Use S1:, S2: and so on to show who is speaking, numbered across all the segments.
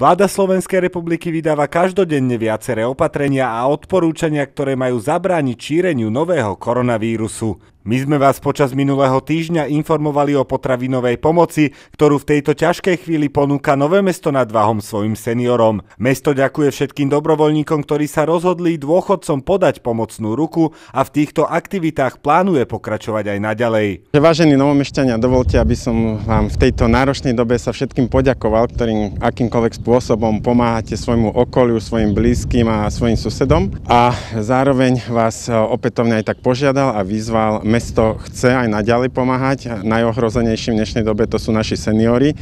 S1: Vláda Slovenskej republiky vydáva každodenne viaceré opatrenia a odporúčania, ktoré majú zabrániť šíreniu nového koronavírusu. My sme vás počas minulého týždňa informovali o potravinovej pomoci, ktorú v tejto ťažkej chvíli ponúka Nové mesto nad Váhom svojim seniorom. Mesto ďakuje všetkým dobrovoľníkom, ktorí sa rozhodli dôchodcom podať pomocnú ruku a v týchto aktivitách plánuje pokračovať aj naďalej.
S2: Vážení novomešťania, dovolte, aby som vám v tejto náročnej dobe sa všetkým poďakoval, ktorým akýmkoľvek spôsobom pomáhate svojmu okoliu, svojim blízkym a svojim susedom. A zároveň vás opätovne aj tak požiadal a vyzval mesto chce aj naďalej pomáhať. Najohrozenejším v dnešnej dobe to sú naši seniory.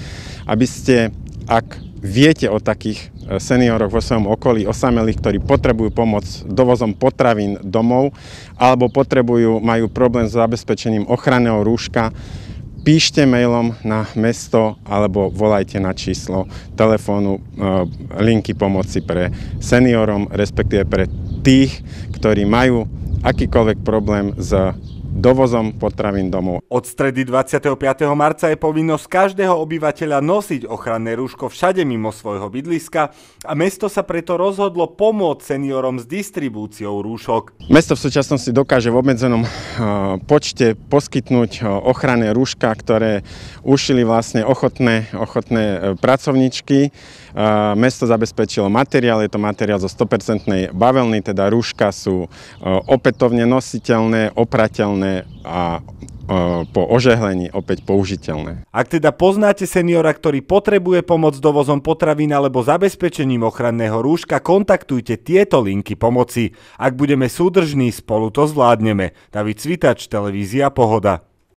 S2: Aby ste, ak viete o takých e, senioroch vo svojom okolí, osamelých, ktorí potrebujú pomoc dovozom potravín domov alebo potrebujú, majú problém s zabezpečením ochranného rúška, píšte mailom na mesto alebo volajte na číslo telefónu e, linky pomoci pre seniorom, respektíve pre tých, ktorí majú akýkoľvek problém s dovozom potravín domov.
S1: Od stredy 25. marca je povinnosť každého obyvateľa nosiť ochranné rúško všade mimo svojho bydliska a mesto sa preto rozhodlo pomôcť seniorom s distribúciou rúšok.
S2: Mesto v súčasnosti dokáže v obmedzenom eh, počte poskytnúť eh, ochranné rúška, ktoré ušili vlastne ochotné, ochotné eh, pracovničky. Mesto zabezpečilo materiál, je to materiál zo 100% bavlny, teda rúška sú opätovne nositeľné, oprateľné bezpečné a po ožehlení opäť použiteľné.
S1: Ak teda poznáte seniora, ktorý potrebuje pomoc s dovozom potravín alebo zabezpečením ochranného rúška, kontaktujte tieto linky pomoci. Ak budeme súdržní, spolu to zvládneme. David Cvitač, Televízia Pohoda.